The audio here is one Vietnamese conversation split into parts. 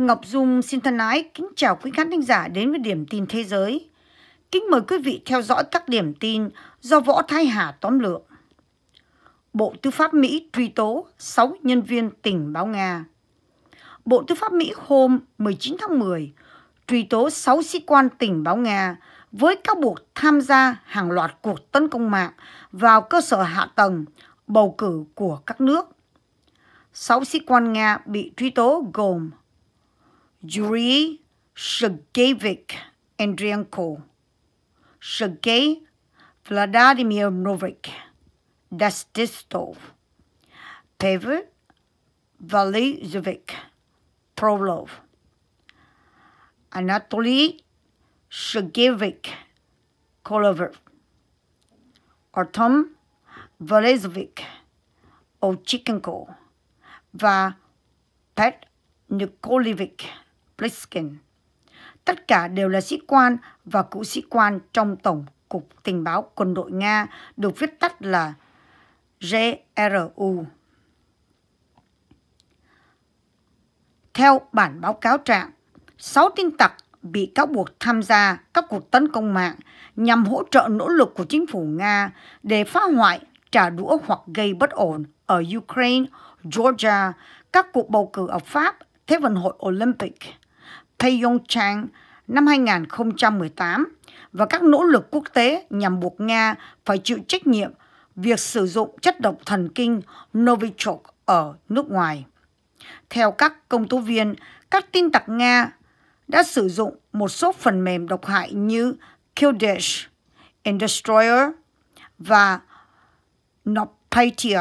Ngọc Dung xin thân ái kính chào quý khán thính giả đến với Điểm tin Thế giới. Kính mời quý vị theo dõi các điểm tin do Võ Thái Hà tóm lược. Bộ Tư pháp Mỹ truy tố 6 nhân viên tình báo Nga. Bộ Tư pháp Mỹ hôm 19 tháng 10 truy tố 6 sĩ quan tình báo Nga với cáo buộc tham gia hàng loạt cuộc tấn công mạng vào cơ sở hạ tầng bầu cử của các nước. 6 sĩ quan Nga bị truy tố gồm Yuri Andrianko, Andrienko, Sergei Novik, Dastistov, Pavel Valizovich Prolov, Anatoly Sergeyevich Kolover, Artem Valizovich Ochikenko, và Pet Nikolevich. Blinken. Tất cả đều là sĩ quan và cựu sĩ quan trong Tổng Cục Tình báo Quân đội Nga được viết tắt là GRU. Theo bản báo cáo trạng, 6 tin tặc bị cáo buộc tham gia các cuộc tấn công mạng nhằm hỗ trợ nỗ lực của chính phủ Nga để phá hoại, trả đũa hoặc gây bất ổn ở Ukraine, Georgia, các cuộc bầu cử ở Pháp, Thế vận hội Olympic. Pyeongchang năm 2018 và các nỗ lực quốc tế nhằm buộc Nga phải chịu trách nhiệm việc sử dụng chất độc thần kinh Novichok ở nước ngoài. Theo các công tố viên, các tin tặc Nga đã sử dụng một số phần mềm độc hại như Kildesh, Indestroyer và Notpatia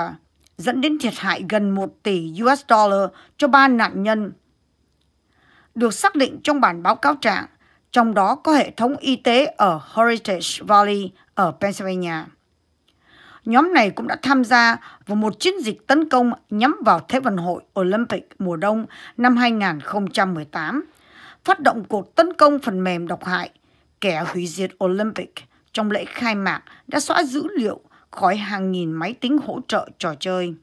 dẫn đến thiệt hại gần 1 tỷ US dollar cho ba nạn nhân được xác định trong bản báo cáo trạng, trong đó có hệ thống y tế ở Heritage Valley ở Pennsylvania. Nhóm này cũng đã tham gia vào một chiến dịch tấn công nhắm vào Thế vận hội Olympic mùa đông năm 2018, phát động cuộc tấn công phần mềm độc hại kẻ hủy diệt Olympic trong lễ khai mạc đã xóa dữ liệu khỏi hàng nghìn máy tính hỗ trợ trò chơi.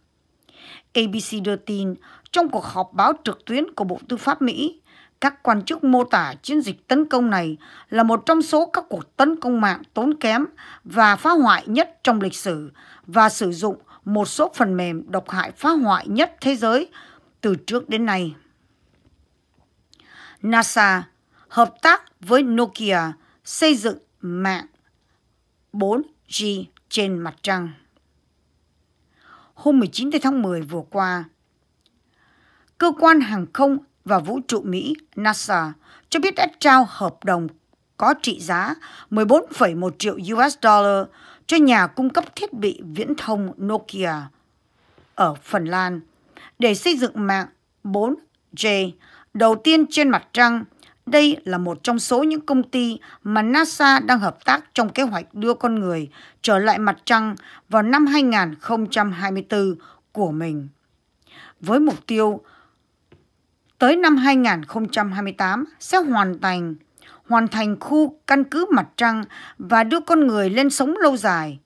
ABC đưa tin trong cuộc họp báo trực tuyến của Bộ Tư pháp Mỹ, các quan chức mô tả chiến dịch tấn công này là một trong số các cuộc tấn công mạng tốn kém và phá hoại nhất trong lịch sử và sử dụng một số phần mềm độc hại phá hoại nhất thế giới từ trước đến nay. NASA hợp tác với Nokia xây dựng mạng 4G trên mặt trăng. Hôm 19 tháng 10 vừa qua, cơ quan hàng không và Vũ trụ Mỹ NASA cho biết đã trao hợp đồng có trị giá 14,1 triệu US dollar cho nhà cung cấp thiết bị viễn thông Nokia ở Phần Lan để xây dựng mạng 4G đầu tiên trên mặt trăng. Đây là một trong số những công ty mà NASA đang hợp tác trong kế hoạch đưa con người trở lại mặt trăng vào năm 2024 của mình. Với mục tiêu Tới năm 2028 sẽ hoàn thành, hoàn thành khu căn cứ mặt trăng và đưa con người lên sống lâu dài.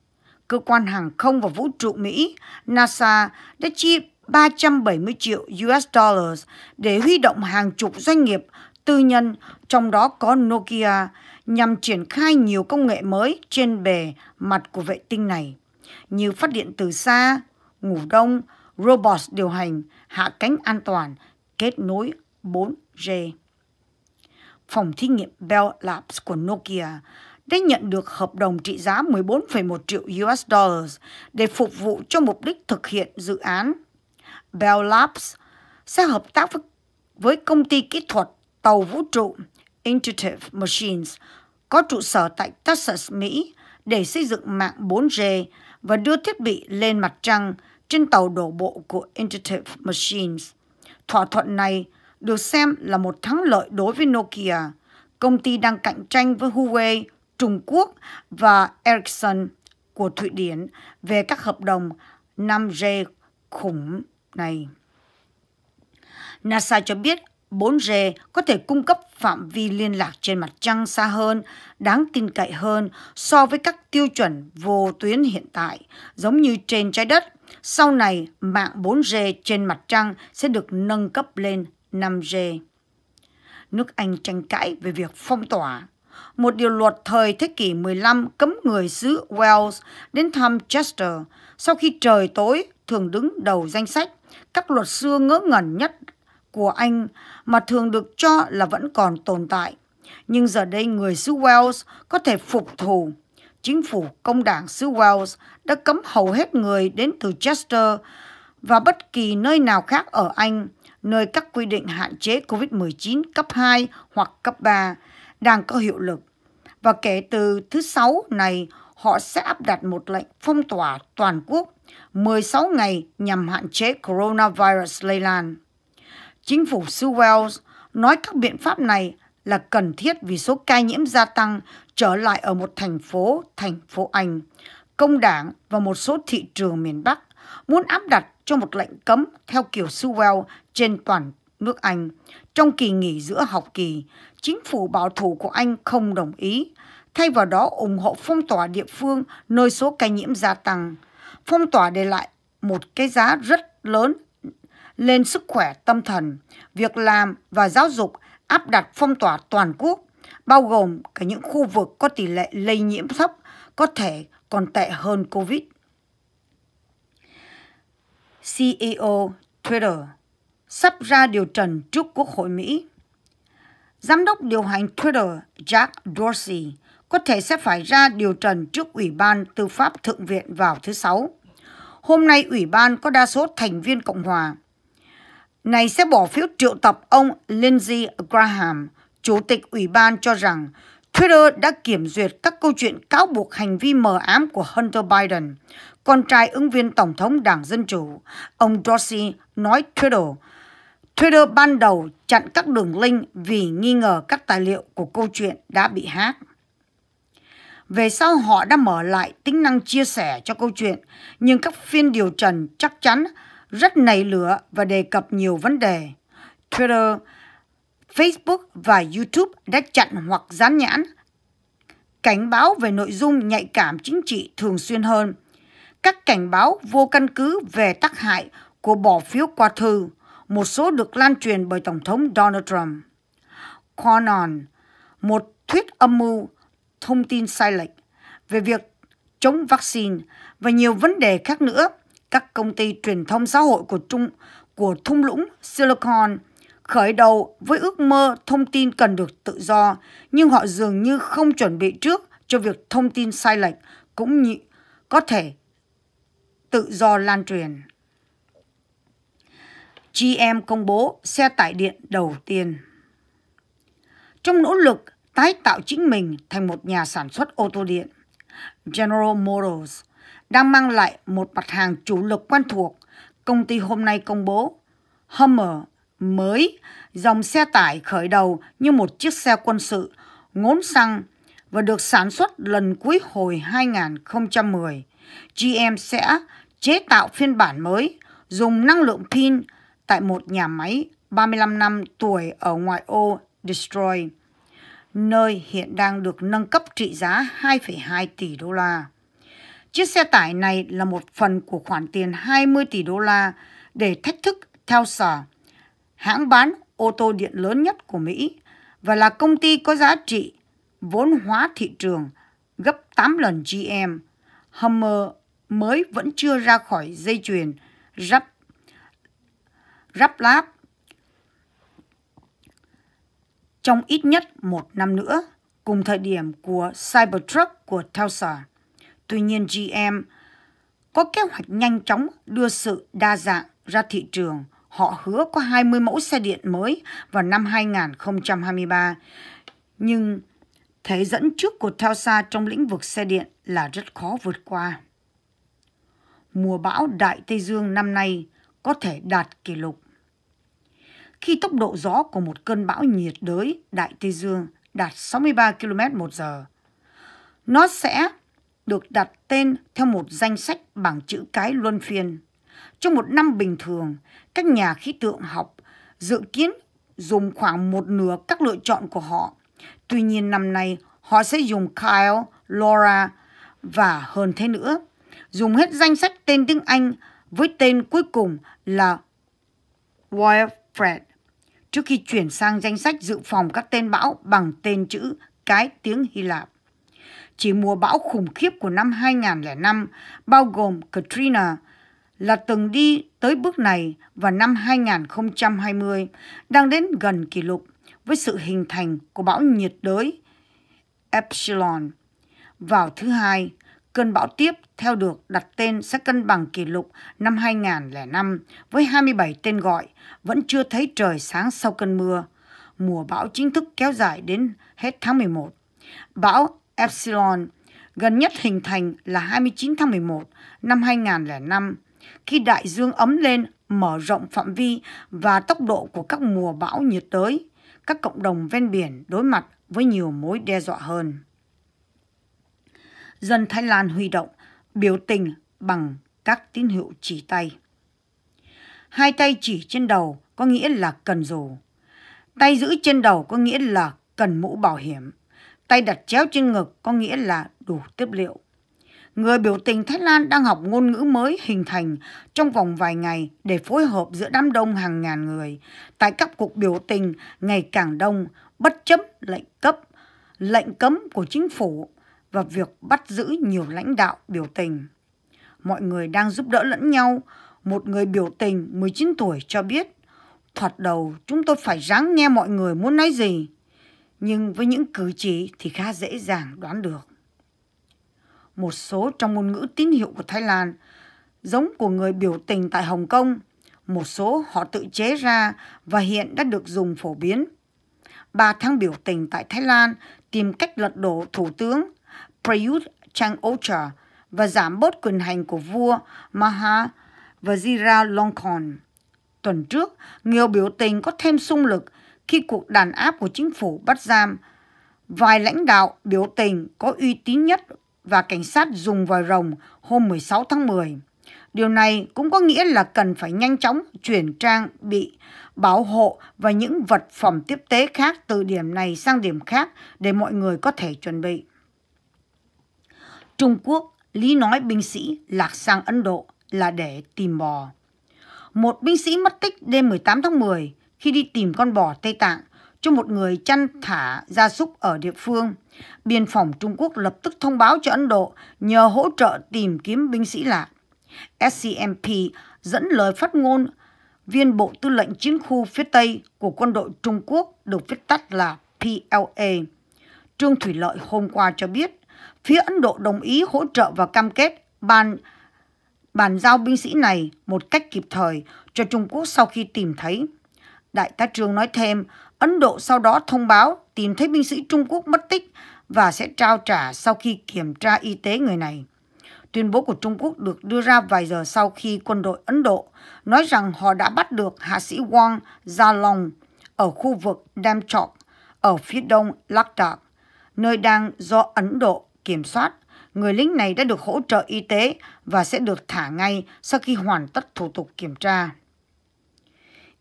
Cơ quan hàng không và vũ trụ Mỹ, NASA đã chi 370 triệu US dollars để huy động hàng chục doanh nghiệp tư nhân, trong đó có Nokia, nhằm triển khai nhiều công nghệ mới trên bề mặt của vệ tinh này, như phát điện từ xa, ngủ đông, robot điều hành, hạ cánh an toàn kết nối 4G. Phòng thí nghiệm Bell Labs của Nokia đã nhận được hợp đồng trị giá 14,1 triệu US dollars để phục vụ cho mục đích thực hiện dự án. Bell Labs sẽ hợp tác với, với công ty kỹ thuật tàu vũ trụ Intuitive Machines có trụ sở tại Texas, Mỹ để xây dựng mạng 4G và đưa thiết bị lên mặt trăng trên tàu đổ bộ của Intuitive Machines. Thỏa thuận này được xem là một thắng lợi đối với Nokia, công ty đang cạnh tranh với Huawei, Trung Quốc và Ericsson của Thụy Điển về các hợp đồng 5G khủng này. NASA cho biết 4G có thể cung cấp phạm vi liên lạc trên mặt trăng xa hơn, đáng tin cậy hơn so với các tiêu chuẩn vô tuyến hiện tại, giống như trên trái đất. Sau này, mạng 4G trên mặt trăng sẽ được nâng cấp lên 5G. Nước Anh tranh cãi về việc phong tỏa. Một điều luật thời thế kỷ 15 cấm người xứ Wales đến thăm Chester sau khi trời tối thường đứng đầu danh sách các luật xưa ngớ ngẩn nhất của Anh mà thường được cho là vẫn còn tồn tại. Nhưng giờ đây người xứ Wales có thể phục thù chính phủ công đảng xứ Wales đã cấm hầu hết người đến từ Chester và bất kỳ nơi nào khác ở Anh, nơi các quy định hạn chế COVID-19 cấp 2 hoặc cấp 3 đang có hiệu lực. Và kể từ thứ Sáu này, họ sẽ áp đặt một lệnh phong tỏa toàn quốc 16 ngày nhằm hạn chế coronavirus lây lan. Chính phủ xứ Wales nói các biện pháp này là cần thiết vì số ca nhiễm gia tăng trở lại ở một thành phố, thành phố Anh. Công đảng và một số thị trường miền Bắc muốn áp đặt cho một lệnh cấm theo kiểu Sewell trên toàn nước Anh. Trong kỳ nghỉ giữa học kỳ, chính phủ bảo thủ của Anh không đồng ý, thay vào đó ủng hộ phong tỏa địa phương nơi số ca nhiễm gia tăng. Phong tỏa để lại một cái giá rất lớn lên sức khỏe tâm thần, việc làm và giáo dục áp đặt phong tỏa toàn quốc, bao gồm cả những khu vực có tỷ lệ lây nhiễm thấp, có thể còn tệ hơn COVID. CEO Twitter sắp ra điều trần trước Quốc hội Mỹ. Giám đốc điều hành Twitter Jack Dorsey có thể sẽ phải ra điều trần trước Ủy ban Tư pháp Thượng viện vào thứ Sáu. Hôm nay, Ủy ban có đa số thành viên Cộng hòa, này sẽ bỏ phiếu triệu tập ông Lindsey Graham, chủ tịch ủy ban cho rằng Twitter đã kiểm duyệt các câu chuyện cáo buộc hành vi mờ ám của Hunter Biden, con trai ứng viên Tổng thống Đảng Dân Chủ. Ông Dorsey nói Twitter. Twitter ban đầu chặn các đường link vì nghi ngờ các tài liệu của câu chuyện đã bị hack. Về sau họ đã mở lại tính năng chia sẻ cho câu chuyện, nhưng các phiên điều trần chắc chắn rất nảy lửa và đề cập nhiều vấn đề. Twitter, Facebook và YouTube đã chặn hoặc dán nhãn cảnh báo về nội dung nhạy cảm chính trị thường xuyên hơn. Các cảnh báo vô căn cứ về tác hại của bỏ phiếu qua thư, một số được lan truyền bởi Tổng thống Donald Trump. Cornon, một thuyết âm mưu, thông tin sai lệch về việc chống vaccine và nhiều vấn đề khác nữa – các công ty truyền thông xã hội của Trung của thung lũng Silicon khởi đầu với ước mơ thông tin cần được tự do, nhưng họ dường như không chuẩn bị trước cho việc thông tin sai lệch cũng như có thể tự do lan truyền. GM công bố xe tải điện đầu tiên. Trong nỗ lực tái tạo chính mình thành một nhà sản xuất ô tô điện, General Motors đang mang lại một mặt hàng chủ lực quen thuộc. Công ty hôm nay công bố Hummer mới, dòng xe tải khởi đầu như một chiếc xe quân sự, ngốn xăng và được sản xuất lần cuối hồi 2010. GM sẽ chế tạo phiên bản mới dùng năng lượng pin tại một nhà máy 35 năm tuổi ở ngoại ô Detroit, nơi hiện đang được nâng cấp trị giá 2,2 tỷ đô la. Chiếc xe tải này là một phần của khoản tiền 20 tỷ đô la để thách thức Tesla, hãng bán ô tô điện lớn nhất của Mỹ và là công ty có giá trị vốn hóa thị trường gấp 8 lần GM. Hummer mới vẫn chưa ra khỏi dây chuyền rắp rắp láp trong ít nhất một năm nữa, cùng thời điểm của Cybertruck của Tesla. Tuy nhiên GM có kế hoạch nhanh chóng đưa sự đa dạng ra thị trường. Họ hứa có 20 mẫu xe điện mới vào năm 2023. Nhưng thế dẫn trước của Telsa trong lĩnh vực xe điện là rất khó vượt qua. Mùa bão Đại Tây Dương năm nay có thể đạt kỷ lục. Khi tốc độ gió của một cơn bão nhiệt đới Đại Tây Dương đạt 63 km một giờ, nó sẽ được đặt tên theo một danh sách bảng chữ cái luân phiên. Trong một năm bình thường, các nhà khí tượng học dự kiến dùng khoảng một nửa các lựa chọn của họ. Tuy nhiên năm nay, họ sẽ dùng Kyle, Laura và hơn thế nữa, dùng hết danh sách tên tiếng Anh với tên cuối cùng là Wilfred trước khi chuyển sang danh sách dự phòng các tên bão bằng tên chữ cái tiếng Hy Lạp chỉ mùa bão khủng khiếp của năm 2005, bao gồm Katrina, là từng đi tới bước này vào năm 2020, đang đến gần kỷ lục với sự hình thành của bão nhiệt đới Epsilon. Vào thứ hai, cơn bão tiếp theo được đặt tên sẽ cân bằng kỷ lục năm 2005 với 27 tên gọi, vẫn chưa thấy trời sáng sau cơn mưa. Mùa bão chính thức kéo dài đến hết tháng 11. Bão Epsilon gần nhất hình thành là 29 tháng 11 năm 2005 khi đại dương ấm lên mở rộng phạm vi và tốc độ của các mùa bão nhiệt đới, các cộng đồng ven biển đối mặt với nhiều mối đe dọa hơn. Dân Thái Lan huy động biểu tình bằng các tín hiệu chỉ tay. Hai tay chỉ trên đầu có nghĩa là cần dù. Tay giữ trên đầu có nghĩa là cần mũ bảo hiểm. Tay đặt chéo trên ngực có nghĩa là đủ tiếp liệu. Người biểu tình Thái Lan đang học ngôn ngữ mới hình thành trong vòng vài ngày để phối hợp giữa đám đông hàng ngàn người. Tại các cuộc biểu tình ngày càng đông, bất chấp lệnh cấp, lệnh cấm của chính phủ và việc bắt giữ nhiều lãnh đạo biểu tình. Mọi người đang giúp đỡ lẫn nhau. Một người biểu tình 19 tuổi cho biết, thoạt đầu chúng tôi phải ráng nghe mọi người muốn nói gì nhưng với những cử chỉ thì khá dễ dàng đoán được. Một số trong ngôn ngữ tín hiệu của Thái Lan giống của người biểu tình tại Hồng Kông, một số họ tự chế ra và hiện đã được dùng phổ biến. Ba tháng biểu tình tại Thái Lan tìm cách lật đổ Thủ tướng Prayut Chan Ocha và giảm bớt quyền hành của vua Maha Vajiralongkorn. Tuần trước, nhiều biểu tình có thêm sung lực khi cuộc đàn áp của chính phủ bắt giam. Vài lãnh đạo biểu tình có uy tín nhất và cảnh sát dùng vòi rồng hôm 16 tháng 10. Điều này cũng có nghĩa là cần phải nhanh chóng chuyển trang bị bảo hộ và những vật phẩm tiếp tế khác từ điểm này sang điểm khác để mọi người có thể chuẩn bị. Trung Quốc lý nói binh sĩ lạc sang Ấn Độ là để tìm bò. Một binh sĩ mất tích đêm 18 tháng 10 khi đi tìm con bò Tây Tạng cho một người chăn thả gia súc ở địa phương. Biên phòng Trung Quốc lập tức thông báo cho Ấn Độ nhờ hỗ trợ tìm kiếm binh sĩ lạ. SCMP dẫn lời phát ngôn viên Bộ Tư lệnh Chiến khu phía Tây của quân đội Trung Quốc được viết tắt là PLA. Trương Thủy Lợi hôm qua cho biết, phía Ấn Độ đồng ý hỗ trợ và cam kết bàn bàn giao binh sĩ này một cách kịp thời cho Trung Quốc sau khi tìm thấy Đại tá Trương nói thêm, Ấn Độ sau đó thông báo tìm thấy binh sĩ Trung Quốc mất tích và sẽ trao trả sau khi kiểm tra y tế người này. Tuyên bố của Trung Quốc được đưa ra vài giờ sau khi quân đội Ấn Độ nói rằng họ đã bắt được hạ sĩ Wang Zalong ở khu vực Damchok ở phía đông Ladakh, nơi đang do Ấn Độ kiểm soát. Người lính này đã được hỗ trợ y tế và sẽ được thả ngay sau khi hoàn tất thủ tục kiểm tra.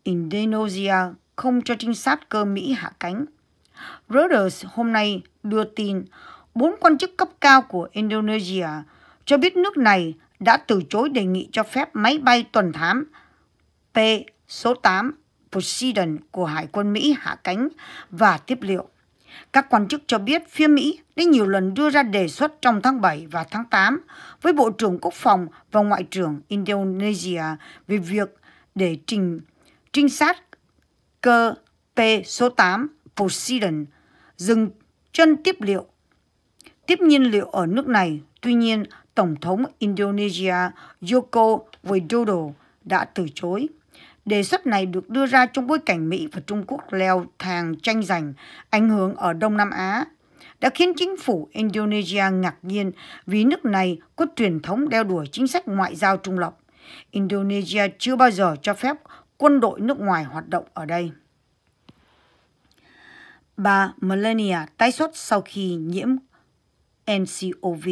Indonesia không cho trinh sát cơ Mỹ hạ cánh. Reuters hôm nay đưa tin bốn quan chức cấp cao của Indonesia cho biết nước này đã từ chối đề nghị cho phép máy bay tuần thám P số 8 Poseidon của Hải quân Mỹ hạ cánh và tiếp liệu. Các quan chức cho biết phía Mỹ đã nhiều lần đưa ra đề xuất trong tháng 7 và tháng 8 với Bộ trưởng Quốc phòng và Ngoại trưởng Indonesia về việc để trình trinh sát cơ P-số 8 Poseidon dừng chân tiếp liệu. Tiếp nhiên liệu ở nước này, tuy nhiên Tổng thống Indonesia Joko Widodo đã từ chối. Đề xuất này được đưa ra trong bối cảnh Mỹ và Trung Quốc leo thang tranh giành ảnh hưởng ở Đông Nam Á đã khiến chính phủ Indonesia ngạc nhiên vì nước này có truyền thống đeo đuổi chính sách ngoại giao trung lập. Indonesia chưa bao giờ cho phép quân đội nước ngoài hoạt động ở đây. Bà Melania tái xuất sau khi nhiễm NCOV.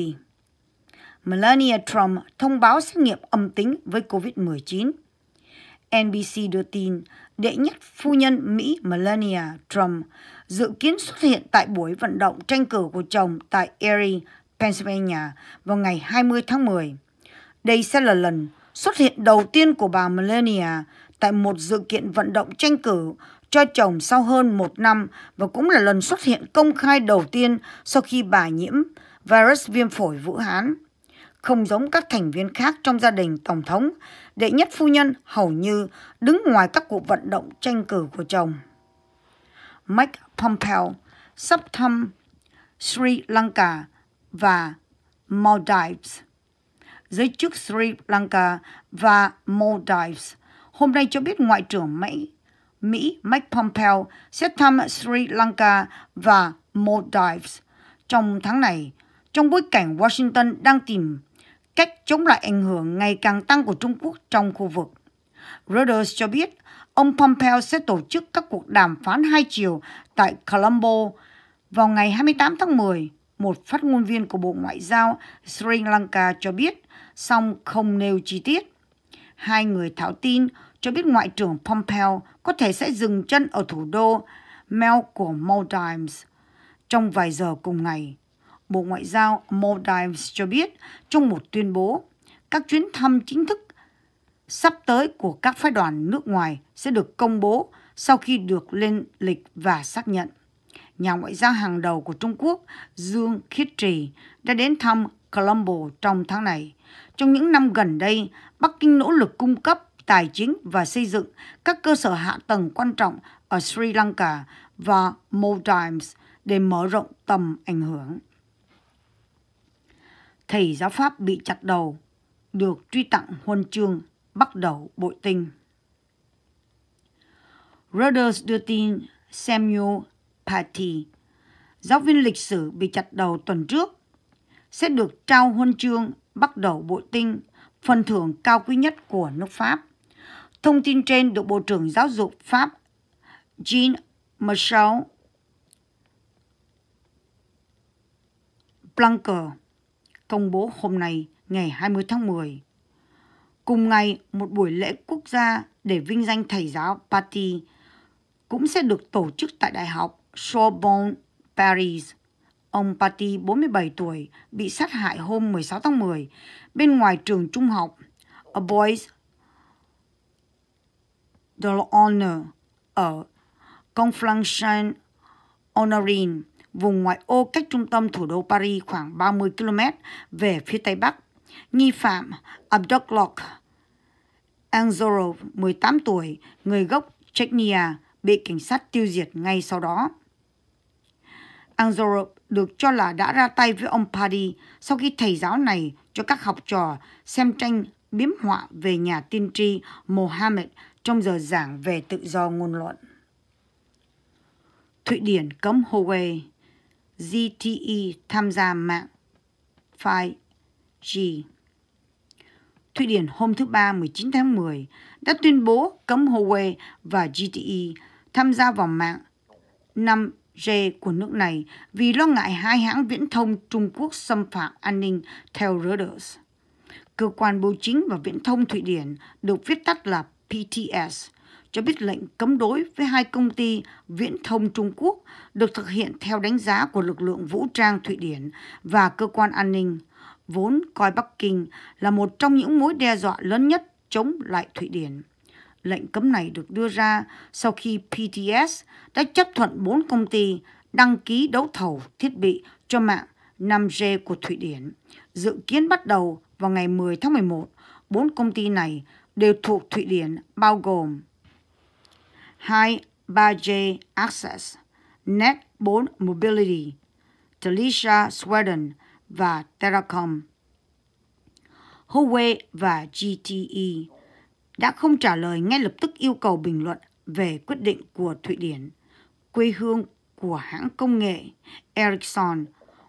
Melania Trump thông báo xét nghiệm âm tính với COVID-19. NBC đưa tin đệ nhất phu nhân Mỹ Melania Trump dự kiến xuất hiện tại buổi vận động tranh cử của chồng tại Erie, Pennsylvania vào ngày 20 tháng 10. Đây sẽ là lần xuất hiện đầu tiên của bà Melania tại một sự kiện vận động tranh cử cho chồng sau hơn một năm và cũng là lần xuất hiện công khai đầu tiên sau khi bà nhiễm virus viêm phổi Vũ Hán. Không giống các thành viên khác trong gia đình Tổng thống, đệ nhất phu nhân hầu như đứng ngoài các cuộc vận động tranh cử của chồng. Mike Pompeo sắp thăm Sri Lanka và Maldives. Giới chức Sri Lanka và Maldives – hôm nay cho biết Ngoại trưởng Mỹ, Mỹ Mike Pompeo sẽ thăm Sri Lanka và Maldives trong tháng này, trong bối cảnh Washington đang tìm cách chống lại ảnh hưởng ngày càng tăng của Trung Quốc trong khu vực. Reuters cho biết ông Pompeo sẽ tổ chức các cuộc đàm phán hai chiều tại Colombo vào ngày 28 tháng 10, một phát ngôn viên của Bộ Ngoại giao Sri Lanka cho biết, song không nêu chi tiết. Hai người thảo tin cho biết Ngoại trưởng Pompeo có thể sẽ dừng chân ở thủ đô Mel của Maldives trong vài giờ cùng ngày. Bộ Ngoại giao Maldives cho biết trong một tuyên bố, các chuyến thăm chính thức sắp tới của các phái đoàn nước ngoài sẽ được công bố sau khi được lên lịch và xác nhận. Nhà ngoại giao hàng đầu của Trung Quốc Dương Khiết Trì đã đến thăm Colombo trong tháng này. Trong những năm gần đây, Bắc Kinh nỗ lực cung cấp tài chính và xây dựng các cơ sở hạ tầng quan trọng ở Sri Lanka và Maldives để mở rộng tầm ảnh hưởng. Thầy giáo Pháp bị chặt đầu, được truy tặng huân chương bắt đầu bội tinh. Reuters đưa tin Samuel Paty, giáo viên lịch sử bị chặt đầu tuần trước, sẽ được trao huân chương bắt đầu bội tinh, phần thưởng cao quý nhất của nước Pháp. Thông tin trên được Bộ trưởng Giáo dục Pháp Jean Michel Blanquer công bố hôm nay ngày 20 tháng 10. Cùng ngày, một buổi lễ quốc gia để vinh danh thầy giáo Patti cũng sẽ được tổ chức tại Đại học Sorbonne, Paris. Ông Patti, 47 tuổi, bị sát hại hôm 16 tháng 10 bên ngoài trường trung học A Boys de l'Honneur ở Conflans Honorine, vùng ngoại ô cách trung tâm thủ đô Paris khoảng 30 km về phía tây bắc. Nghi phạm Abdoklok Angorov, 18 tuổi, người gốc Chechnya, bị cảnh sát tiêu diệt ngay sau đó. Angorov được cho là đã ra tay với ông Paddy sau khi thầy giáo này cho các học trò xem tranh biếm họa về nhà tiên tri Mohammed trong giờ giảng về tự do ngôn luận. Thụy Điển cấm Huawei, ZTE tham gia mạng 5G. Thụy Điển hôm thứ Ba 19 tháng 10 đã tuyên bố cấm Huawei và ZTE tham gia vào mạng 5G của nước này vì lo ngại hai hãng viễn thông Trung Quốc xâm phạm an ninh theo Reuters. Cơ quan bưu chính và viễn thông Thụy Điển được viết tắt là PTS cho biết lệnh cấm đối với hai công ty viễn thông Trung Quốc được thực hiện theo đánh giá của lực lượng vũ trang Thụy Điển và cơ quan an ninh, vốn coi Bắc Kinh là một trong những mối đe dọa lớn nhất chống lại Thụy Điển. Lệnh cấm này được đưa ra sau khi PTS đã chấp thuận bốn công ty đăng ký đấu thầu thiết bị cho mạng 5G của Thụy Điển. Dự kiến bắt đầu vào ngày 10 tháng 11, bốn công ty này đều thuộc Thụy Điển bao gồm 2. 3J Access, Net 4 Mobility, Talisha Sweden và Terracom. Huawei và GTE đã không trả lời ngay lập tức yêu cầu bình luận về quyết định của Thụy Điển, quê hương của hãng công nghệ Ericsson,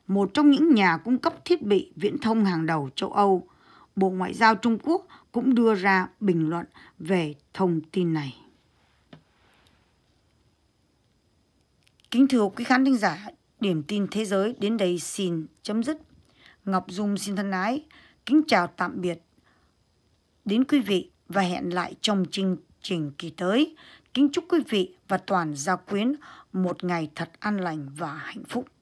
một trong những nhà cung cấp thiết bị viễn thông hàng đầu châu Âu. Bộ Ngoại giao Trung Quốc cũng đưa ra bình luận về thông tin này. Kính thưa quý khán thính giả, điểm tin thế giới đến đây xin chấm dứt. Ngọc Dung xin thân ái, kính chào tạm biệt đến quý vị và hẹn lại trong chương trình kỳ tới. Kính chúc quý vị và toàn gia quyến một ngày thật an lành và hạnh phúc.